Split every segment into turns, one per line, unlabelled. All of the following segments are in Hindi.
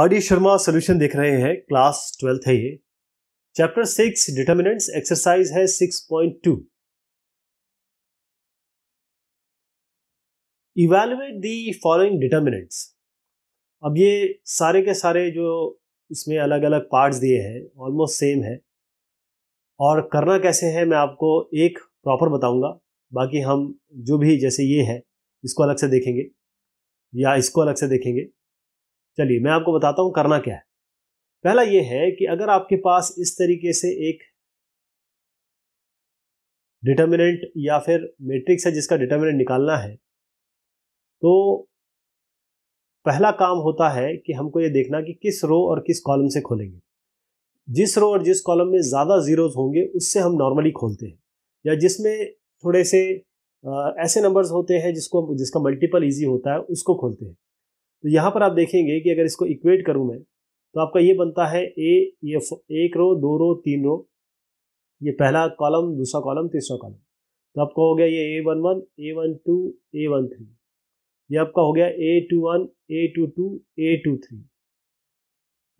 आर शर्मा सोल्यूशन देख रहे हैं क्लास ट्वेल्थ है ये चैप्टर सिक्स डिटर्मिनेंट्स एक्सरसाइज है six point two evaluate the following determinants अब ये सारे के सारे जो इसमें अलग अलग पार्ट्स दिए हैं ऑलमोस्ट सेम है और करना कैसे है मैं आपको एक प्रॉपर बताऊंगा बाकी हम जो भी जैसे ये है इसको अलग से देखेंगे या इसको अलग से देखेंगे चलिए मैं आपको बताता हूँ करना क्या है पहला ये है कि अगर आपके पास इस तरीके से एक डिटर्मिनेंट या फिर मैट्रिक्स है जिसका डिटर्मिनेंट निकालना है तो पहला काम होता है कि हमको ये देखना कि किस रो और किस कॉलम से खोलेंगे जिस रो और जिस कॉलम में ज़्यादा ज़ीरोज़ होंगे उससे हम नॉर्मली खोलते हैं या जिसमें थोड़े से ऐसे नंबर्स होते हैं जिसको जिसका मल्टीपल इजी होता है उसको खोलते हैं तो यहाँ पर आप देखेंगे कि अगर इसको इक्वेट करूँ मैं तो आपका ये बनता है ए ये एक रो दो रो तीन रो ये पहला कॉलम दूसरा कॉलम तीसरा कॉलम तो आपका हो गया ये A one one A one two A one three ये आपका हो गया A two one A two two A two three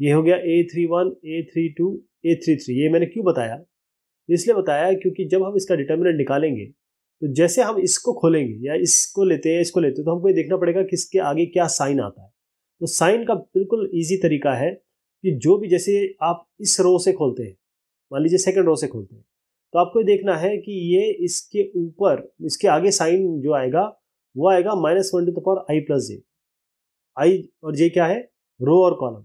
ये हो गया A three one A three two A three three ये मैंने क्यों बताया इसलिए बताया क्योंकि जब हम इसका डिटर्मिनेंट निकालेंगे तो जैसे हम इसको खोलेंगे या इसको लेते हैं इसको लेते हैं तो हमको ये देखना पड़ेगा किसके आगे क्या साइन आता है तो साइन का बिल्कुल ईजी तरीका है कि जो भी जैसे आप इस रो से खोलते हैं मान लीजिए सेकेंड रो से खोलते हैं तो आपको ये देखना है कि ये इसके ऊपर इसके आगे साइन जो आएगा वो आएगा minus one to the power I plus J I और जे क्या है रो और कॉलम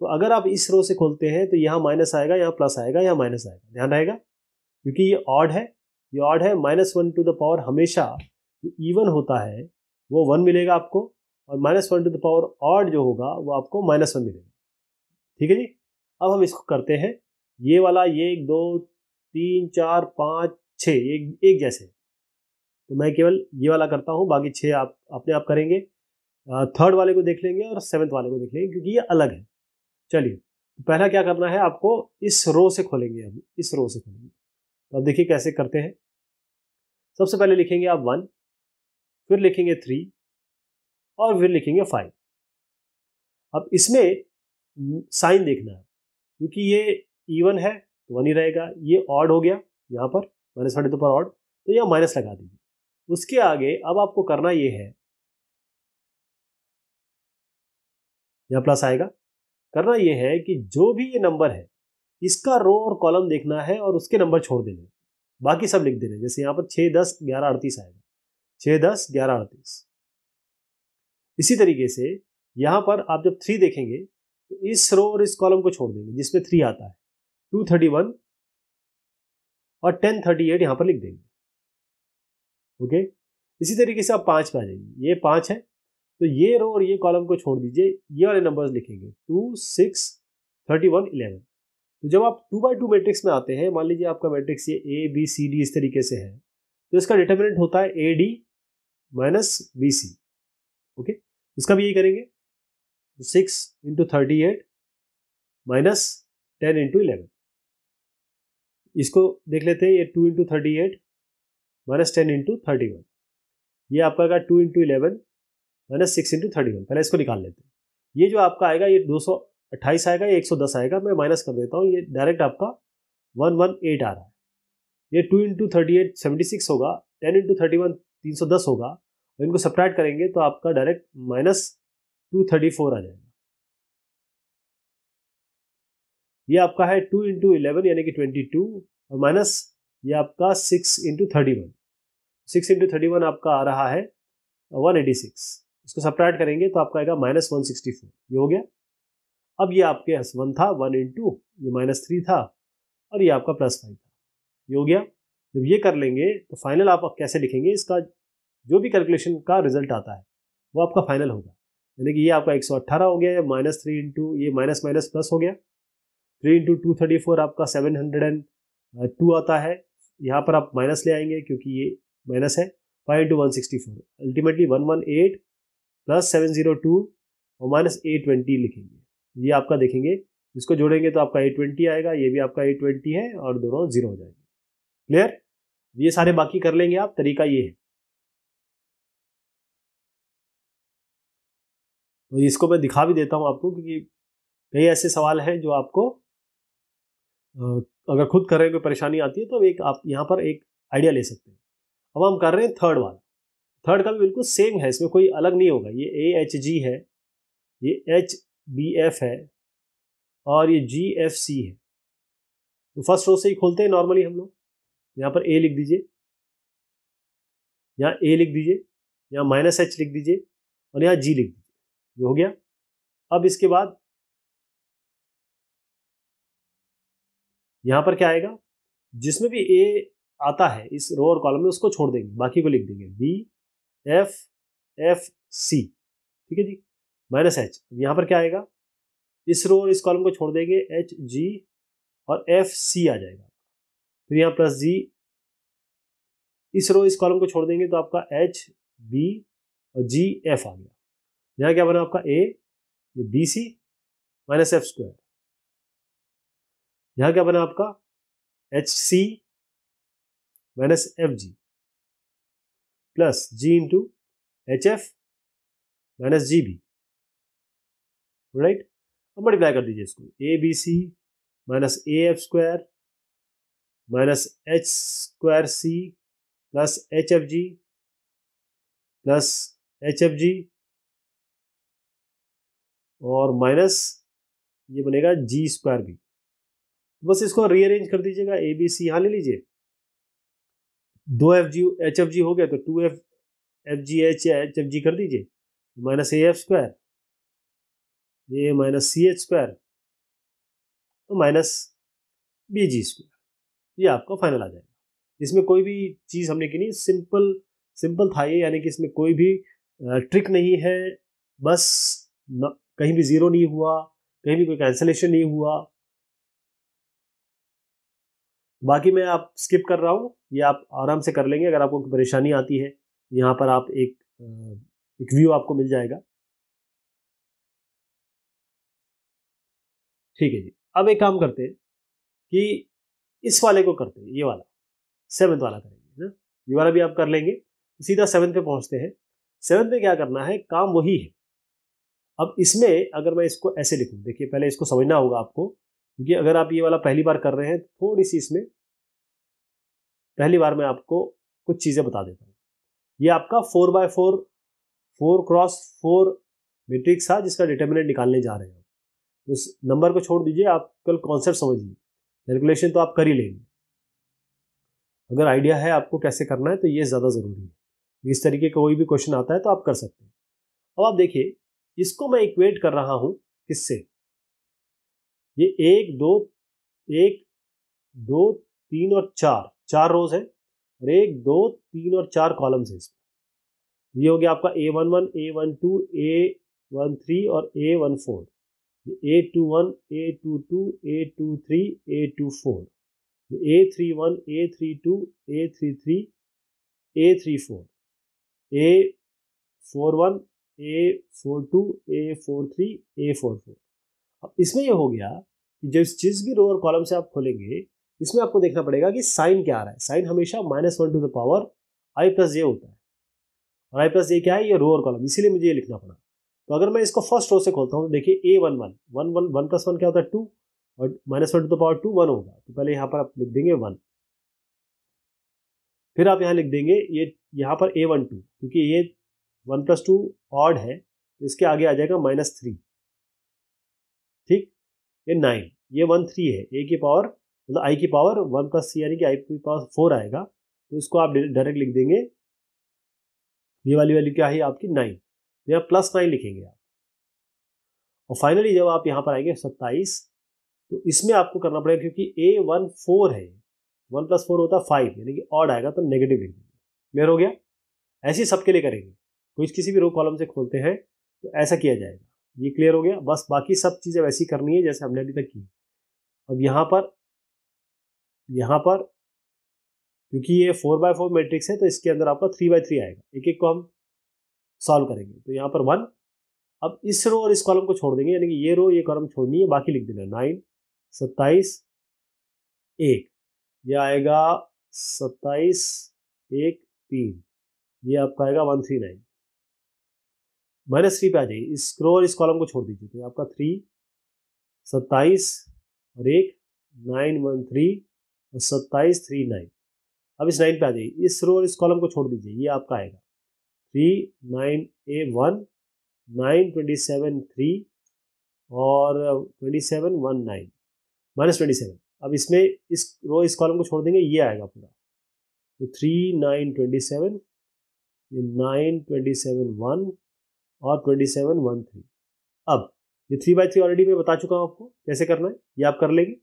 तो अगर आप इस रो से खोलते हैं तो यहाँ माइनस आएगा यहाँ प्लस आएगा यहाँ माइनस आएगा ध्यान रहेगा क्योंकि ये ऑड है ये ऑड है minus one to the power हमेशा जो इवन होता है वो वन मिलेगा आपको और minus one to the power odd जो होगा वो आपको माइनस वन मिलेगा ठीक है जी अब हम इसको करते हैं ये वाला ये एक दो तीन चार पाँच छः एक एक जैसे तो मैं केवल ये वाला करता हूँ बाकी छः आप अपने आप करेंगे थर्ड वाले को देख लेंगे और सेवन्थ वाले को देख लेंगे क्योंकि ये अलग है चलिए तो पहला क्या करना है आपको इस रो से खोलेंगे हम इस रो से खोलेंगे तो अब देखिए कैसे करते हैं सबसे पहले लिखेंगे आप वन फिर लिखेंगे थ्री और फिर लिखेंगे फाइव अब इसमें साइन देखना है क्योंकि ये ईवन है तो वन ही रहेगा ये ऑड हो गया यहाँ पर माइनस वन तो पर ऑड तो यहाँ माइनस लगा दीजिए उसके आगे अब आपको करना ये है यहाँ प्लस आएगा करना यह है कि जो भी ये नंबर है इसका रो और कॉलम देखना है और उसके नंबर छोड़ देने बाकी सब लिख देने जैसे यहाँ पर छः दस ग्यारह अड़तीस आएगा छः दस ग्यारह अड़तीस इसी तरीके से यहाँ पर आप जब थ्री देखेंगे तो इस रो और इस कॉलम को छोड़ देंगे जिसमें थ्री आता है टू थर्टी वन और टेन थर्टी एट यहाँ पर लिख देंगे ओके इसी तरीके से आप पाँच पे आ जाइए ये पाँच है तो ये रो और ये कॉलम को छोड़ दीजिए ये वाले नंबर्स लिखेंगे two six thirty one eleven तो जब आप टू बाई टू मैट्रिक्स में आते हैं मान लीजिए आपका मैट्रिक्स ये ए बी सी डी इस तरीके से है तो इसका डिटर्मिनेंट होता है A D minus B C okay इसका भी यही करेंगे six into thirty eight minus ten into eleven इसको देख लेते हैं ये two into thirty eight minus ten into thirty one ये आपका आएगा two into eleven minus six into thirty one पहले इसको निकाल लेते हैं ये जो आपका आएगा ये दो सौ अट्ठाईस आएगा एक सौ दस आएगा मैं माइनस कर देता हूँ ये डायरेक्ट आपका वन वन एट आ रहा है ये two into thirty eight seventy six होगा टेन इंटू थर्टी वन तीन सौ दस होगा और इनको सप्राइट करेंगे तो आपका direct minus two thirty four आ जाएगा ये आपका है टू इंटू इलेवन यानी कि ट्वेंटी टू और माइनस ये आपका six into thirty one six into thirty one आपका आ रहा है वन एटी सिक्स इसको सप्राइट करेंगे तो आपका आएगा माइनस वन सिक्सटी फोर ये हो गया अब ये आपके एस वन था वन इन टू ये माइनस थ्री था और ये आपका प्लस फाइव था ये हो गया जब ये कर लेंगे तो फाइनल आप कैसे लिखेंगे इसका जो भी कैलकुलेशन का रिजल्ट आता है वो आपका फाइनल होगा यानी कि ये आपका एक सौ अट्ठारह हो गया या माइनस थ्री इंटू ये माइनस माइनस प्लस हो गया three into two thirty four आपका सेवन हंड्रेड एंड टू आता है यहाँ पर आप माइनस ले आएंगे क्योंकि ये माइनस है five into one sixty four ultimately one one eight plus seven zero two और माइनस एट ट्वेंटी लिखेंगे ये आपका देखेंगे इसको जोड़ेंगे तो आपका एट ट्वेंटी आएगा ये भी आपका एट ट्वेंटी है और दोनों जीरो हो जाएंगे क्लियर ये सारे बाकी कर लेंगे आप तरीका ये है तो इसको मैं दिखा भी देता हूं आपको क्योंकि कई ऐसे सवाल हैं जो आपको अगर खुद कर रहे कोई परेशानी आती है तो एक आप यहां पर एक आइडिया ले सकते हैं अब हम कर रहे हैं थर्ड वाला थर्ड का भी बिल्कुल सेम है इसमें कोई अलग नहीं होगा ये ए एच जी है ये एच बी एफ है और ये जी एफ सी है तो फर्स्ट रो से ही खोलते हैं नॉर्मली हम लोग यहाँ पर ए लिख दीजिए यहाँ ए लिख दीजिए यहाँ माइनस एच लिख दीजिए और यहाँ जी लिख दीजिए ये हो गया अब इसके बाद यहाँ पर क्या आएगा जिसमें भी ए आता है इस रो और कॉलम में उसको छोड़ देंगे बाकी को लिख देंगे बी एफ एफ सी ठीक है जी माइनस एच यहाँ पर क्या आएगा इस रो और इस कॉलम को छोड़ देंगे एच जी और एफ सी आ जाएगा फिर तो यहाँ प्लस जी इस रो इस कॉलम को छोड़ देंगे तो आपका एच बी और जी एफ आ गया यहाँ क्या बना आपका A B C minus F square यहाँ क्या बना आपका H C minus F G plus G into H F minus G B right अब मल्टीप्लाई कर दीजिए इसको A B C minus A F square minus H square C plus H F G plus H F G और माइनस ये बनेगा जी स्क्वायर बी बस इसको रीअरेंज कर दीजिएगा ए बी सी यहाँ ले लीजिए दो F G H F G हो गया तो two F F G H H F G कर दीजिए माइनस ए एफ स्क्वायर ये माइनस सी एच स्क्वायर तो माइनस बी जी स्क्वायर ये आपका फाइनल आ जाएगा इसमें कोई भी चीज़ हमने की नहीं सिंपल सिंपल था ये यानी कि इसमें कोई भी ट्रिक नहीं है बस न, कहीं भी ज़ीरो नहीं हुआ कहीं भी कोई कैंसलेशन नहीं हुआ बाकी मैं आप स्किप कर रहा हूँ ये आप आराम से कर लेंगे अगर आपको परेशानी आती है यहाँ पर आप एक एक व्यू आपको मिल जाएगा ठीक है जी अब एक काम करते हैं कि इस वाले को करते हैं ये वाला सेवन्थ वाला करेंगे ना ये वाला भी आप कर लेंगे सीधा सेवन्थ पे पहुंचते हैं सेवन्थ पे क्या करना है काम वही है अब इसमें अगर मैं इसको ऐसे लिखूँ देखिए पहले इसको समझना होगा आपको क्योंकि अगर आप ये वाला पहली बार कर रहे हैं तो थोड़ी सी इसमें पहली बार मैं आपको कुछ चीज़ें बता देता हूँ ये आपका four by four four cross four matrix था जिसका डिटर्मिनेंट निकालने जा रहे हैं इस नंबर को छोड़ दीजिए आप कल कॉन्सेप्ट समझिए कैलकुलेशन तो आप कर ही लेंगे अगर आइडिया है आपको कैसे करना है तो ये ज़्यादा ज़रूरी है इस तरीके का कोई भी क्वेश्चन आता है तो आप कर सकते हैं अब आप देखिए इसको मैं इक्वेट कर रहा हूँ किससे ये एक दो एक दो तीन और चार चार रोज है और एक दो तीन और चार कॉलम्स है इसमें ये हो गया आपका A one one A one two A one three और A one four A two one A two two A two three A two four A three one A three two A three three A three four A four one A four two A four three A four four अब इसमें यह हो गया कि जब जिस भी रो और कॉलम से आप खोलेंगे इसमें आपको देखना पड़ेगा कि साइन क्या आ रहा है साइन हमेशा minus one to the power I plus A होता है और आई प्लस ए क्या है ये रो और कॉलम इसीलिए मुझे ये लिखना पड़ा तो अगर मैं इसको फर्स्ट रो से खोलता हूँ तो देखिए A one one one one one plus one क्या होता है टू और minus one to the power two one होगा तो पहले यहाँ पर आप लिख देंगे वन फिर आप यहाँ लिख देंगे ये यहाँ पर ए वन टू क्योंकि ये वन प्लस टू ऑड है तो इसके आगे आ जाएगा माइनस थ्री ठीक ये नाइन ये वन थ्री है ए की पावर मतलब आई की पावर वन प्लस यानी कि आई की पावर फोर आएगा तो इसको आप डायरेक्ट लिख देंगे ये वाली वैल्यू क्या है आपकी नाइन तो यहाँ प्लस नाइन लिखेंगे आप और फाइनली जब आप यहाँ पर आएंगे सत्ताईस तो इसमें आपको करना पड़ेगा क्योंकि ए वन फोर है वन प्लस फोर होता है फाइव यानी कि ऑड आएगा तो नेगेटिव लिख देंगे क्लियर हो गया ऐसे ही सबके लिए करेंगे कुछ किसी भी रो कॉलम से खोलते हैं तो ऐसा किया जाएगा ये क्लियर हो गया बस बाकी सब चीज़ें वैसी करनी है जैसे हमने अभी तक की अब यहाँ पर यहाँ पर क्योंकि ये फोर बाय फोर मैट्रिक्स है तो इसके अंदर आपका थ्री बाय थ्री आएगा एक एक को हम सॉल्व करेंगे तो यहाँ पर वन अब इस रो और इस कॉलम को छोड़ देंगे यानी कि ये रो ये कॉलम छोड़नी है बाकी लिख देना नाइन सत्ताईस एक ये आएगा सत्ताईस एक तीन ये आपका आएगा one three nine minus three पे आ जाइए इस रो और इस कॉलम को छोड़ दीजिए तो आपका थ्री सत्ताईस और एक नाइन वन थ्री और सत्ताईस थ्री नाइन अब इस नाइन पे आ जाइए इस रो और इस कॉलम को छोड़ दीजिए ये आपका आएगा three nine A one nine twenty seven three और twenty seven one nine minus twenty seven अब इसमें इस रो इस कॉलम को छोड़ देंगे ये आएगा पूरा तो थ्री नाइन ट्वेंटी सेवन ये नाइन ट्वेंटी सेवन वन और ट्वेंटी सेवन वन थ्री अब ये थ्री बाई थ्री ऑलरेडी मैं बता चुका हूँ आपको कैसे करना है ये आप कर लेंगे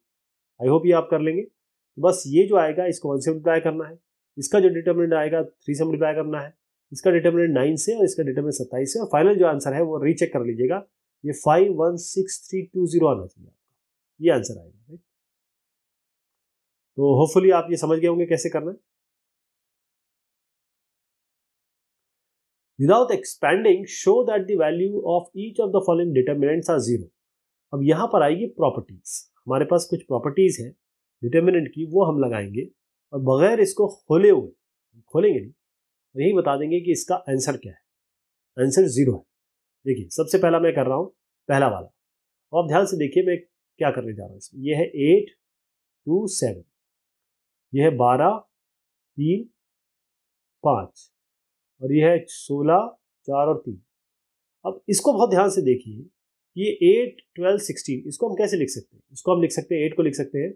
आई होप ये आप कर लेंगे तो बस ये जो आएगा इसको वन से मल्टीप्लाई करना है इसका जो डिटर्मिनेंट आएगा थ्री से मल्टीप्लाई करना है इसका डिटर्मिनेंट नाइन से और इसका डिटर्मिनेंट सत्ताईस से और फाइनल जो आंसर है वो रीचेक कर लीजिएगा ये five one six three two zero आना चाहिए आपका ये आंसर आएगा राइट तो होपफुली आप ये समझ गए होंगे कैसे करना है without expanding show that the value of each of the following determinants are zero अब यहां पर आएगी प्रॉपर्टीज हमारे पास कुछ प्रॉपर्टीज है डिटर्मिनेंट की वो हम लगाएंगे और बगैर इसको खोले हुए खोलेंगे नहीं यही बता देंगे कि इसका आंसर क्या है आंसर ज़ीरो है देखिए सबसे पहला मैं कर रहा हूँ पहला वाला और आप ध्यान से देखिए मैं क्या करने जा रहा हूँ इसमें यह है एट टू सेवन यह है बारह तीन पाँच और यह है सोलह चार और तीन अब इसको बहुत ध्यान से देखिए ये एट ट्वेल्व सिक्सटीन इसको हम कैसे लिख सकते हैं इसको हम लिख सकते हैं एट को लिख सकते हैं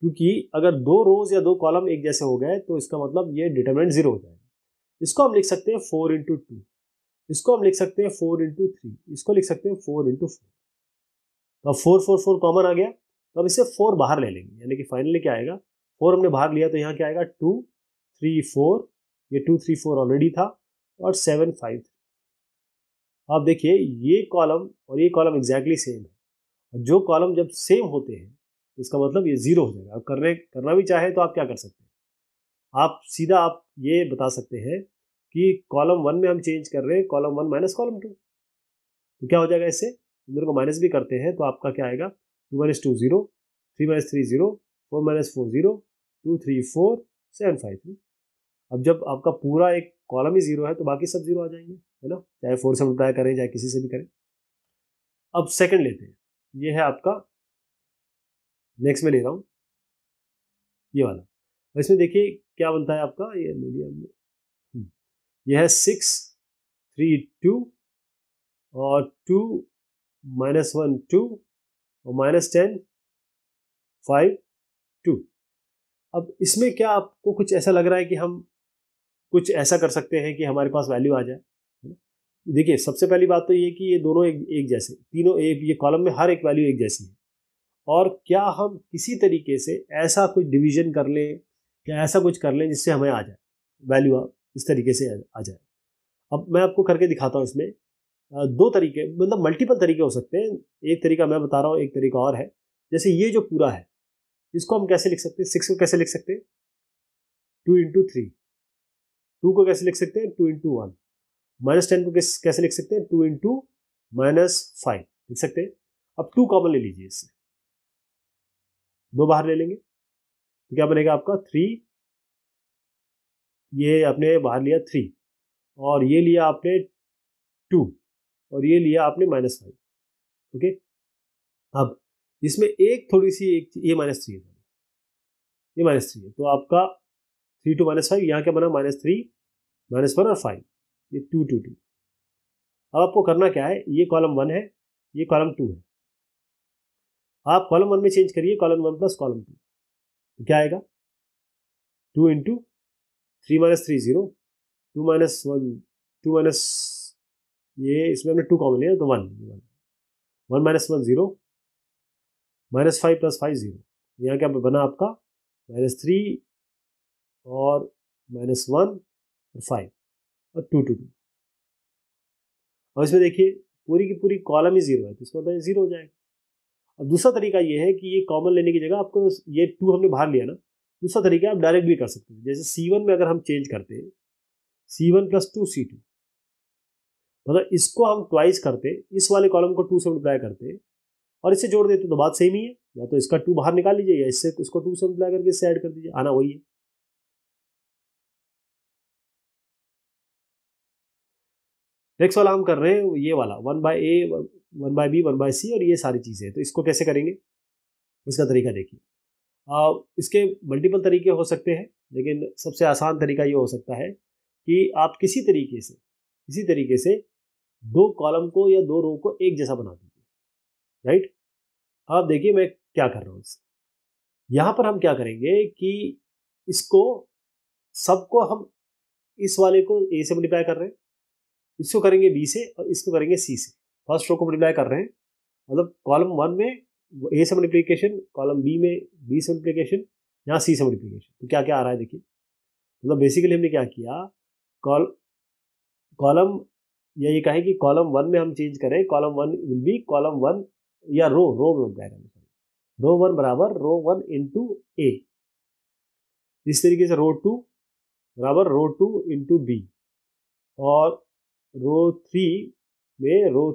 क्योंकि अगर दो रोज या दो कॉलम एक जैसे हो गए तो इसका मतलब ये डिटरमिनेंट जीरो हो जाएगा इसको हम लिख सकते हैं फोर इंटू टू इसको हम लिख सकते हैं फोर इंटू थ्री इसको लिख सकते हैं फोर इंटू फोर तो अब फोर फोर फोर कॉमन आ गया तो अब इसे फोर बाहर ले लेंगे यानी कि फाइनली क्या आएगा फोर हमने बाहर लिया तो यहाँ क्या आएगा टू थ्री फोर ये टू थ्री फोर ऑलरेडी था और सेवन फाइव थ्री आप देखिए ये कॉलम और ये कॉलम एग्जैक्टली सेम है और जो कॉलम जब सेम होते हैं इसका मतलब ये ज़ीरो हो जाएगा आप करने करना भी चाहे तो आप क्या कर सकते हैं आप सीधा आप ये बता सकते हैं कि कॉलम वन में हम चेंज कर रहे हैं column one minus column two तो क्या हो जाएगा इससे इन दोनों को माइनस भी करते हैं तो आपका क्या आएगा two minus two zero three minus three zero four minus four zero two three four seven five three अब जब आपका पूरा एक कॉलम ही ज़ीरो है तो बाकी सब ज़ीरो आ जाएंगे है ना चाहे फोर से मल्टीप्लाई करें चाहे किसी से भी करें अब सेकंड लेते हैं ये है आपका नेक्स्ट में ले रहा हूँ ये वाला इसमें देखिए क्या बनता है आपका ये ले लिया हमने हम्म। यह है सिक्स थ्री टू और टू माइनस वन टू और माइनस टेन फाइव टू अब इसमें क्या आपको कुछ ऐसा लग रहा है कि हम कुछ ऐसा कर सकते हैं कि हमारे पास वैल्यू आ जाए देखिए सबसे पहली बात तो ये कि ये दोनों एक एक जैसे तीनों एक ये कॉलम में हर एक वैल्यू एक जैसी है और क्या हम किसी तरीके से ऐसा कोई डिवीजन कर लें या ऐसा कुछ कर लें जिससे हमें आ जाए वैल्यू आप इस तरीके से आ जाए अब मैं आपको करके दिखाता हूँ इसमें दो तरीके मतलब मल्टीपल तरीके हो सकते हैं एक तरीका मैं बता रहा हूँ एक तरीका और है जैसे ये जो पूरा है इसको हम कैसे लिख सकते हैं सिक्स को कैसे लिख सकते हैं टू इंटू थ्री टू को कैसे लिख सकते हैं two into one minus ten को कैसे लिख सकते हैं टू इंटू माइनस फाइव लिख सकते हैं अब टू कॉमन ले लीजिए इससे दो बाहर ले लेंगे तो क्या बनेगा आपका थ्री ये आपने बाहर लिया थ्री और ये लिया आपने टू और ये लिया आपने माइनस फाइव ओके अब इसमें एक थोड़ी सी एक ये माइनस थ्री है ये माइनस थ्री है तो आपका थ्री टू माइनस फाइव यहाँ क्या बना माइनस थ्री माइनस वन और फाइव ये टू टू टू अब आपको करना क्या है ये कॉलम वन है ये कॉलम टू है आप कॉलम वन में चेंज करिए column one plus column two तो क्या आएगा two into three minus three zero two minus one two minus ये इसमें हमने टू कॉमन लिया तो one one one minus one zero minus five plus five zero यहाँ क्या बना आपका माइनस थ्री और माइनस वन और फाइव और टू टू टू और इसमें देखिए पूरी की पूरी कॉलम ही जीरो है तो इसका बताइए मतलब जीरो हो जाएगा अब दूसरा तरीका ये है कि ये कॉमन लेने की जगह आपको ये टू हमने बाहर लिया ना दूसरा तरीका आप डायरेक्ट भी कर सकते हैं जैसे सी वन में अगर हम चेंज करते हैं C one plus two C two मतलब इसको हम ट्वाइस करते इस वाले कॉलम को टू से मल्टीप्लाई करते और इसे जोड़ देते तो बात सेम ही है या तो इसका टू बाहर निकाल लीजिए या इससे इसको टू से मल्टीप्लाई करके इससे ऐड कर दीजिए आना वही है नेक्स्ट वाला हम कर रहे हैं ये वाला one by A one by B one by C और ये सारी चीज़ें तो इसको कैसे करेंगे इसका तरीका देखिए इसके मल्टीपल तरीके हो सकते हैं लेकिन सबसे आसान तरीका ये हो सकता है कि आप किसी तरीके से किसी तरीके से दो कॉलम को या दो रो को एक जैसा बना दीजिए राइट आप देखिए मैं क्या कर रहा हूँ इससे यहाँ पर हम क्या करेंगे कि इसको सबको हम इस वाले को ए से मल्टीप्लाई कर रहे हैं इसको करेंगे बी से और इसको करेंगे सी से फर्स्ट रो को मल्टीप्लाई कर रहे हैं मतलब कॉलम वन में ए से मल्टीप्लीकेशन कॉलम बी में बी से मल्टीप्लीकेशन यहाँ सी से मल्टीप्लीकेशन तो क्या क्या आ रहा है देखिए मतलब बेसिकली हमने क्या किया कॉल कॉलम या ये कहें कि कॉलम वन में हम चेंज करें column one will be column one या रो रो में मल्टीप्लाई करना चाहिए रो वन बराबर रो वन इंटू ए इस तरीके से रो टू बराबर रो टू इंटू बी और रो थ्री में रो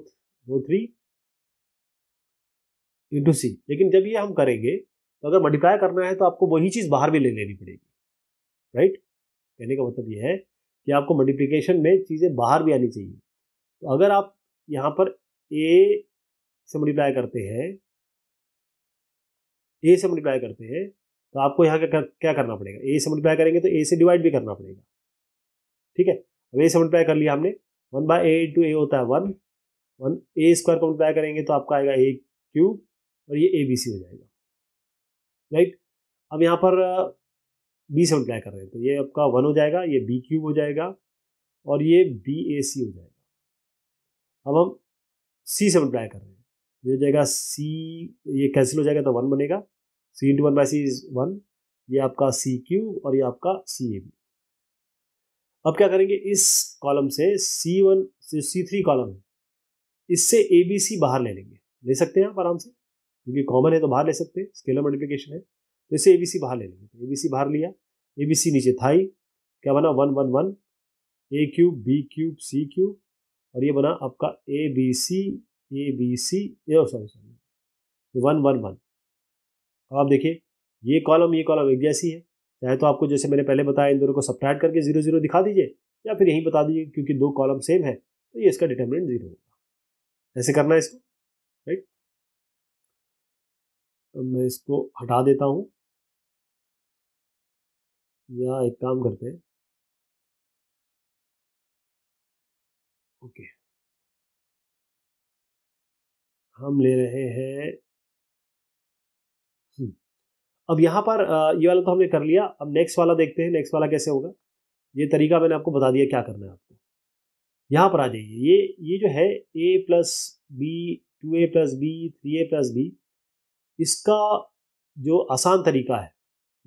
रो थ्री इंटू सी लेकिन जब ये हम करेंगे तो अगर मल्टीप्लाई करना है तो आपको वही चीज़ बाहर भी ले लेनी पड़ेगी राइट कहने का मतलब ये है कि आपको मल्टीप्लीकेशन में चीज़ें बाहर भी आनी चाहिए तो अगर आप यहाँ पर ए से मल्टीप्लाई करते हैं ए से मल्टीप्लाई करते हैं तो आपको यहाँ क्या क्या करना पड़ेगा ए से मल्टीप्लाई करेंगे तो ए से डिवाइड भी करना पड़ेगा ठीक है अब ए से मल्टीप्लाई कर लिया हमने one by A into A होता है वन वन ए स्क्वायर को मल्टीप्लाई करेंगे तो आपका आएगा ए क्यूब और ये ए बी सी हो जाएगा राइट अब यहाँ पर बी से मल्टीप्लाई कर रहे हैं तो ये आपका वन हो जाएगा ये बी क्यूब हो जाएगा और ये बी ए सी हो जाएगा अब हम सी से मल्टीप्लाई कर रहे हैं ये हो जाएगा सी ये कैंसिल हो जाएगा तो वन बनेगा C into one by C is one ये आपका सी क्यू और ये आपका सी ए बी अब क्या करेंगे इस कॉलम से C one C three column है इससे ए बी सी बाहर ले लेंगे ले सकते हैं आप आराम से क्योंकि कॉमन है तो बाहर ले सकते हैं स्केलर मल्टीप्लिकेशन है तो इससे ए बी सी बाहर ले लेंगे ए बी सी बाहर लिया ए बी सी नीचे था ही क्या बना one one one A cube B cube C cube और ये बना आपका A B C A B C A sorry sorry one one one अब आप देखिए ये कॉलम ये कॉलम एक जैसी है चाहे तो आपको जैसे मैंने पहले बताया इन दोनों को सप्राइड करके जीरो जीरो दिखा दीजिए या फिर यहीं बता दीजिए क्योंकि दो कॉलम सेम है तो ये इसका डिटर्मिनेंट जीरो होगा ऐसे करना है इसको राइट तो मैं इसको हटा देता हूँ या एक काम करते हैं ओके हम ले रहे हैं अब यहाँ पर ये वाला तो हमने कर लिया अब नेक्स्ट वाला देखते हैं नेक्स्ट वाला कैसे होगा ये तरीका मैंने आपको बता दिया क्या करना है आपको यहाँ पर आ जाइए ये ये जो है A plus B two A plus B three A plus B इसका जो आसान तरीका है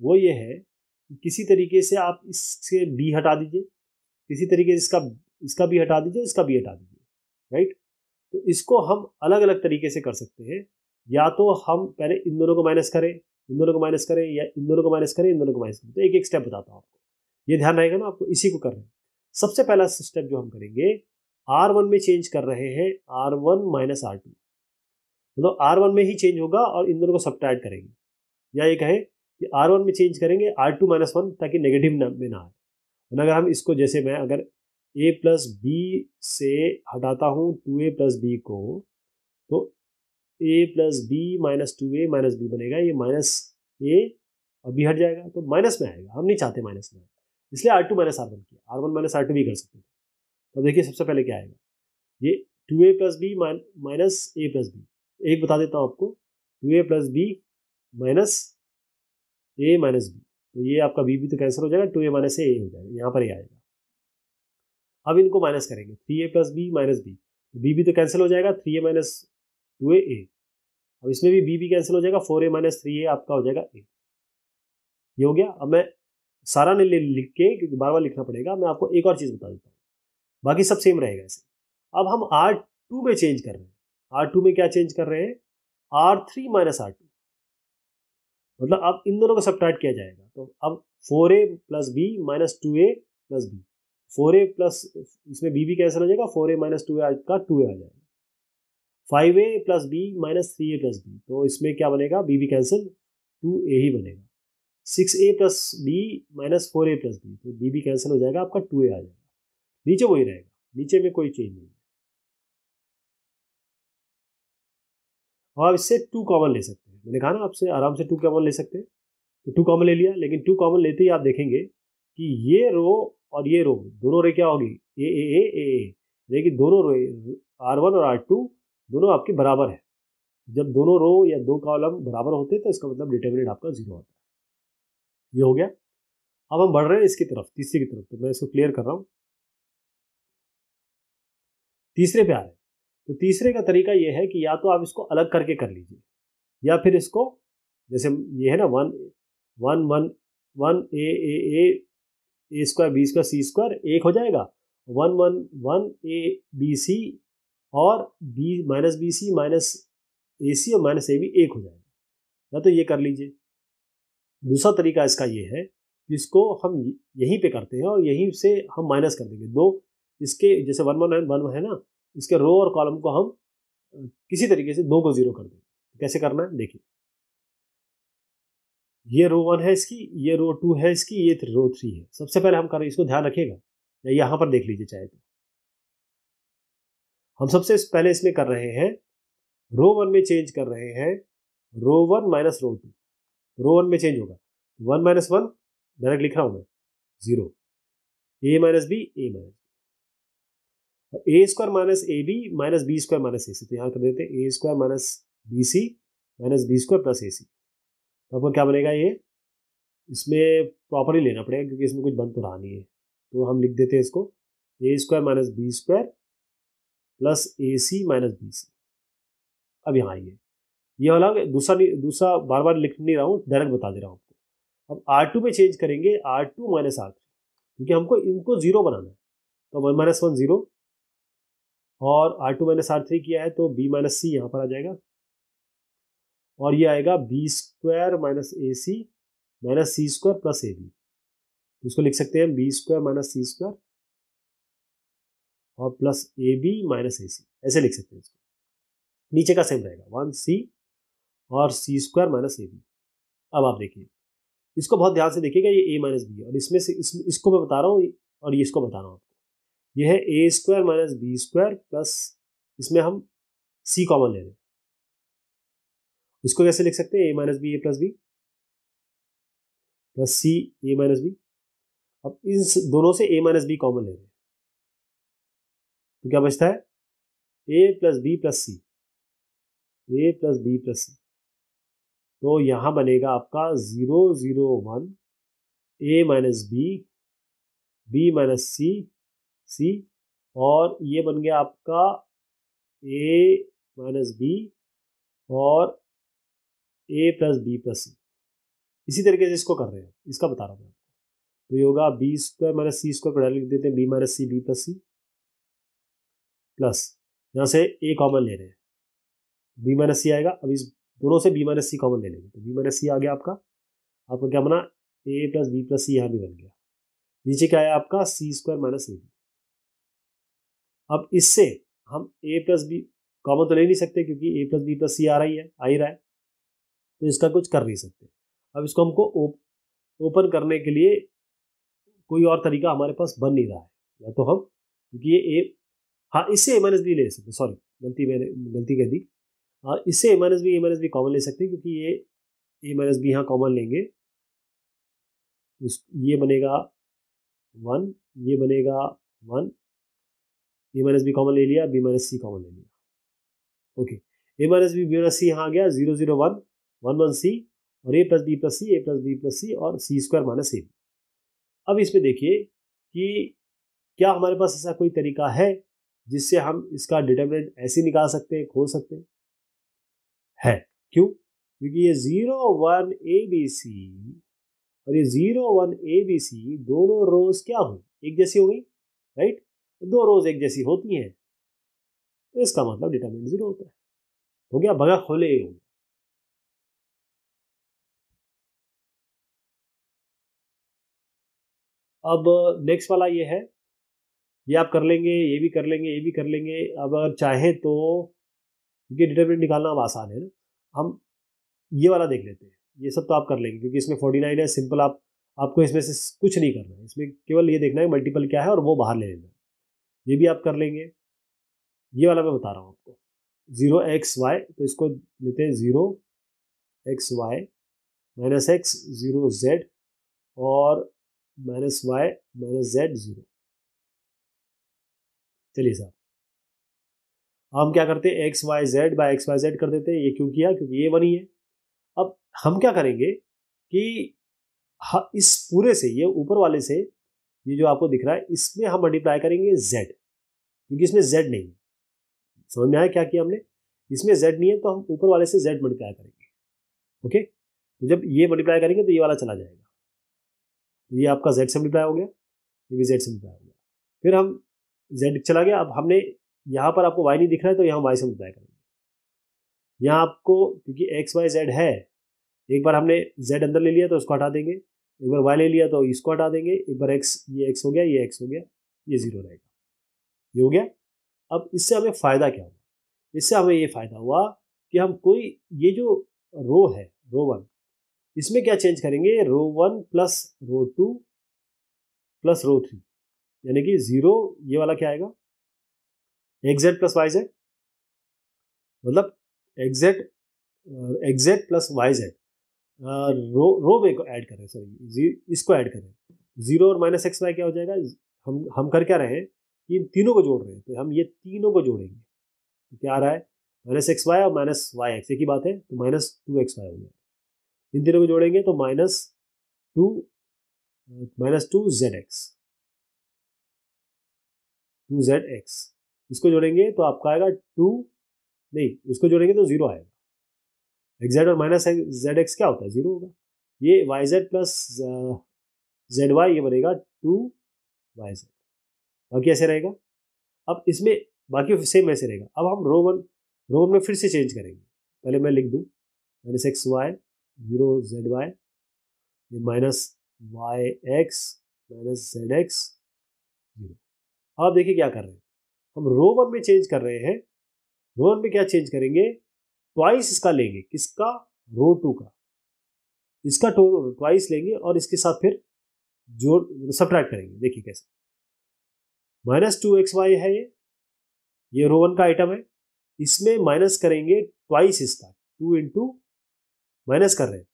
वो ये है कि किसी तरीके से आप इससे बी हटा दीजिए किसी तरीके से इसका इसका भी हटा दीजिए इसका भी हटा दीजिए राइट तो इसको हम अलग अलग तरीके से कर सकते हैं या तो हम पहले इन दोनों को माइनस करें इन दोनों को माइनस करें या इन दोनों को माइनस करें इन दोनों को माइनस करें तो एक एक स्टेप बताता हूँ आपको ये ध्यान रहेगा ना आपको इसी को कर रहे हैं सबसे पहला स्टेप जो हम करेंगे आर वन में चेंज कर रहे हैं R one minus R two मतलब आर वन में ही चेंज होगा और इन दोनों को सब करेंगे या ये कहें कि आर वन में चेंज करेंगे आर टू माइनस वन ताकि नेगेटिव में ना आए और अगर हम इसको जैसे मैं अगर ए प्लस बी से हटाता हूँ टू ए प्लस बी को तो A plus B minus two A minus B बनेगा ये माइनस ए अभी हट जाएगा तो माइनस में आएगा हम नहीं चाहते माइनस में इसलिए R two minus R one किया R one minus R two भी कर सकते हैं तो देखिए सबसे पहले क्या आएगा ये two A plus B minus A plus B एक बता देता हूँ आपको two A plus B minus A minus B तो ये आपका बी भी तो कैंसिल हो जाएगा टू ए माइनस ए हो जाएगा यहाँ पर ही आएगा अब इनको माइनस करेंगे three A plus B minus B B भी तो कैंसिल हो जाएगा three A minus two A अब इसमें भी बी भी कैंसिल हो जाएगा four A minus three A आपका हो जाएगा ए ये हो गया अब मैं सारा ने लिख के क्योंकि बार बार लिखना पड़ेगा मैं आपको एक और चीज़ बता देता हूँ बाकी सब सेम रहेगा ऐसे अब हम आर टू में चेंज कर रहे हैं आर टू में क्या चेंज कर रहे हैं R three minus R two मतलब अब इन दोनों को सब्ट्रैक्ट किया जाएगा तो अब four A plus B minus two A plus B four A plus इसमें बी भी कैंसिल हो जाएगा four A minus two A आपका टू ए आ जाएगा five A plus B minus three A plus B तो इसमें क्या बनेगा बी भी कैंसिल टू ए ही बनेगा six A plus B minus four A plus B तो बी भी कैंसिल हो जाएगा आपका टू ए आ जाएगा नीचे वही रहेगा नीचे में कोई चेंज नहीं और आप इससे टू कॉमन ले सकते हैं मैंने कहा ना आपसे आराम से टू कॉमन ले सकते हैं तो टू कॉमन ले लिया लेकिन टू कॉमन लेते ही आप देखेंगे कि ये रो और ये रो दोनों रे क्या होगी ए ए ए ए ए लेकिन दोनों रो आर वन और आर टू दोनों आपके बराबर है जब दोनों रो या दो कॉलम बराबर होते हैं तो इसका मतलब डिटर्मिनेंट आपका जीरो होता है ये हो गया अब हम बढ़ रहे हैं इसकी तरफ तीसरी की तरफ तो मैं इसको क्लियर कर रहा हूँ तीसरे पे आ रहे हैं तो तीसरे का तरीका ये है कि या तो आप इसको अलग करके कर लीजिए या फिर इसको जैसे ये है ना one one one one A A A square B square C square एक हो जाएगा one one one A B C और B minus B C minus A C और माइनस ए बी एक हो जाएगा या तो ये कर लीजिए दूसरा तरीका इसका ये है कि इसको हम यहीं पे करते हैं और यहीं से हम माइनस कर देंगे दो इसके जैसे वन वन वन है ना इसके रो और कॉलम को हम किसी तरीके से दो को ज़ीरो कर देंगे कैसे करना है देखिए ये रो वन है इसकी ये रो टू है इसकी ये रो थ्री है सबसे पहले हम कर इसको ध्यान रखिएगा या यहाँ पर देख लीजिए चाहे तो हम सबसे पहले इसमें कर रहे हैं रो वन में चेंज कर रहे हैं row one minus row two row one में चेंज होगा वन माइनस वन डायरेक्ट लिख रहा हूँ मैं zero A minus B A minus और A square minus A B minus B square minus A C तो यहां कर देते हैं A square minus B C minus B square plus A C तो आपको क्या बनेगा ये इसमें प्रॉपरली लेना पड़ेगा क्योंकि इसमें कुछ बन तो रहा नहीं है तो हम लिख देते हैं इसको A square minus B square plus A C minus B C अब यहाँ आइए ये वाला दूसरा दूसरा बार बार लिख नहीं रहा हूँ डायरेक्ट बता दे रहा हूँ आपको अब आर टू में चेंज करेंगे R two minus R three क्योंकि हमको इनको ज़ीरो बनाना है तो वन माइनस वन ज़ीरो और R two minus R three किया है तो बी माइनस सी यहाँ पर आ जाएगा और ये आएगा B square minus A C minus C square plus A B इसको लिख सकते हैं B square minus C square और plus A B minus A C ऐसे लिख सकते हैं इसको नीचे का सेम रहेगा वन सी और C square minus A B अब आप देखिए इसको बहुत ध्यान से देखिएगा ये ए माइनस बी और इसमें से इस, इसको मैं बता रहा हूँ और ये इसको बता रहा हूँ आपको ये है A square minus B square plus इसमें हम सी कॉमन ले रहे हैं इसको कैसे लिख सकते हैं A minus B A plus B plus C A minus B अब इन दोनों से ए माइनस बी कॉमन ले रहे हैं तो क्या बचता है A plus B plus C A plus B plus C तो यहाँ बनेगा आपका zero zero one A minus B B minus C C और ये बन गया आपका ए माइनस बी और A plus B plus C इसी तरीके से इसको कर रहे हैं इसका बता रहा हूँ मैं आपको तो ये होगा B square minus C square पर लिख देते हैं B minus C B plus C plus यहाँ से ए कॉमन ले रहे हैं बी माइनस सी आएगा अब इस दोनों से बी माइनस सी कॉमन ले लेंगे तो बी माइनस सी आ गया आपका आपका क्या बना A plus B plus C यहाँ भी बन गया नीचे क्या आया आपका C square minus A B अब इससे हम ए प्लस बी कॉमन तो ले नहीं सकते क्योंकि A plus B plus C आ रही है आ ही रहा है तो इसका कुछ कर नहीं सकते अब इसको हमको ओपन करने के लिए कोई और तरीका हमारे पास बन नहीं रहा है या तो हम क्योंकि ये ए हाँ इससे एम बी ले सकते सॉरी गलती मैंने गलती कह दी हाँ इससे M S B M S B common ले सकते हैं क्योंकि ये एम एस बी यहाँ कॉमन लेंगे ये बनेगा वन ये बनेगा one A minus B common ले लिया बी माइनस सी कॉमन ले लिया okay A minus B B C यहाँ आ गया zero zero one one one C और A plus B plus C A plus B plus C और सी स्क्वायर माइनस ए अब इसमें देखिए कि क्या हमारे पास ऐसा कोई तरीका है जिससे हम इसका डिटर्मिनेंट ऐसे निकाल सकते हैं खोल सकते हैं है क्यों क्योंकि ये zero one A B C और ये zero one A B C दोनों रोज़ क्या हुई एक जैसी हो गई राइट दो रोज़ एक जैसी होती हैं तो इसका मतलब डिटर्मिनेंट ज़ीरो होता है हो गया भगा खोले हो गया अब नेक्स्ट वाला ये है ये आप कर लेंगे ये भी कर लेंगे ये भी कर लेंगे अब अगर चाहें तो क्योंकि डिटर्मिनेंट निकालना अब आसान है ना हम ये वाला देख लेते हैं ये सब तो आप कर लेंगे क्योंकि इसमें फोर्टी नाइन है सिंपल आप आपको इसमें से कुछ नहीं करना है इसमें केवल ये देखना है मल्टीपल क्या है और वो बाहर ले लेना है ये भी आप कर लेंगे ये वाला मैं बता रहा हूँ आपको ज़ीरो एक्स वाई तो इसको लेते हैं zero X Y minus X zero Z और minus Y minus Z zero चलिए साहब हम क्या करते हैं X Y Z by X Y Z कर देते हैं ये क्यों किया क्योंकि ये वन ही है अब हम क्या करेंगे कि इस पूरे से ये ऊपर वाले से ये जो आपको दिख रहा है इसमें हम मल्टीप्लाई करेंगे जेड क्योंकि इसमें जेड नहीं है समझ में आया क्या किया हमने इसमें जेड नहीं है तो हम ऊपर वाले से जेड मल्टीप्लाई करेंगे ओके तो जब ये मल्टीप्लाई करेंगे तो ये वाला चला जाएगा तो ये आपका जेड से मल्टीप्लाई हो गया ये भी जेड से मल्टीप्लाई हो गया फिर हम जेड चला गया अब हमने यहाँ पर आपको वाई नहीं दिख रहा है तो यहाँ वाई से मल्टीप्लाई करेंगे यहाँ आपको क्योंकि एक्स वाई जेड है एक बार हमने जेड अंदर ले लिया तो उसको हटा देंगे एक बार वाई ले लिया तो इसको हटा देंगे एक बार एक्स ये एक्स हो गया ये एक्स हो गया ये ज़ीरो रहेगा ये हो गया अब इससे हमें फ़ायदा क्या हुआ इससे हमें ये फ़ायदा हुआ कि हम कोई ये जो रो है रो वन इसमें क्या चेंज करेंगे row one plus row two plus row three यानी कि जीरो ये वाला क्या आएगा एक्जेड प्लस वाई जेड मतलब X Z X Z plus Y Z row row में को ऐड करें सॉरी इसको ऐड करें जीरो और माइनस एक्स वाई क्या हो जाएगा हम हम कर क्या रहे हैं कि इन तीनों को जोड़ रहे हैं तो हम ये तीनों को जोड़ेंगे तो क्या आ रहा है माइनस एक्स वाई और माइनस वाई एक्स एक ही बात है तो माइनस टू एक्स वाई हो गया इन तीनों को जोड़ेंगे तो minus two minus two Z X two Z X इसको जोड़ेंगे तो आपका आएगा टू नहीं इसको जोड़ेंगे तो जीरो आएगा एक्स जेड और माइनस जेड एक्स क्या होता है जीरो होगा ये Y Z plus Z Y ये बनेगा टू वाई जेड बाकी ऐसे रहेगा अब इसमें बाकी सेम ऐसे रहेगा अब हम रो वन रो वन में फिर से चेंज करेंगे पहले मैं लिख दूँ minus X Y zero Z Y ये minus Y X minus Z X आप देखिए क्या कर रहे हैं हम रो वन में चेंज कर रहे हैं रो वन में क्या चेंज करेंगे ट्वाइस इसका लेंगे किसका रो टू का इसका ट्वाइस लेंगे और इसके साथ फिर जोड़ सब्ट्रैक्ट करेंगे देखिए कैसे माइनस टू एक्स वाई है ये ये रो वन का आइटम है इसमें माइनस करेंगे ट्वाइस इसका टू इंटू माइनस कर रहे हैं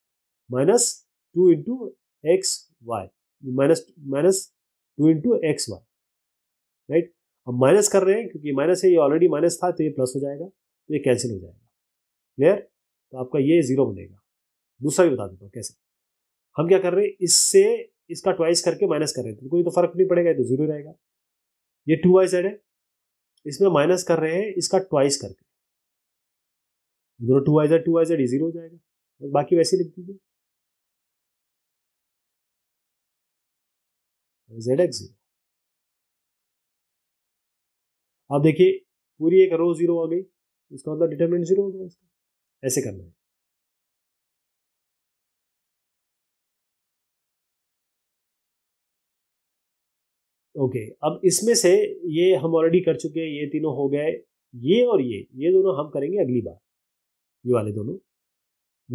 minus two into X Y minus minus two into X Y right अब माइनस कर रहे हैं क्योंकि माइनस है ये ऑलरेडी माइनस था तो ये प्लस हो जाएगा तो ये कैंसिल हो जाएगा क्लियर तो आपका ये जीरो बनेगा दूसरा भी बता देता हूँ कैसे हम क्या कर रहे हैं इससे इसका ट्वाइस करके माइनस कर रहे हैं तो कोई तो फर्क नहीं पड़ेगा तो जीरो रहेगा ये टू वाई जेड है इसमें माइनस कर रहे हैं इसका ट्वाइस करके zero two Y Z two Y Z zero हो जाएगा बस बाकी वैसे लिख दीजिए जेड एक्स जीरो अब देखिए पूरी एक रो जीरो आ गई इसका मतलब डिटरमिनेंट जीरो हो गया इसका ऐसे करना है ओके अब इसमें से ये हम ऑलरेडी कर चुके हैं ये तीनों हो गए ये और ये ये दोनों हम करेंगे अगली बार ये वाले दोनों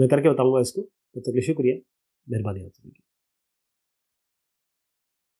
मैं करके बताऊंगा इसको तब तो तक शुक्रिया मेहरबानी आप सभी की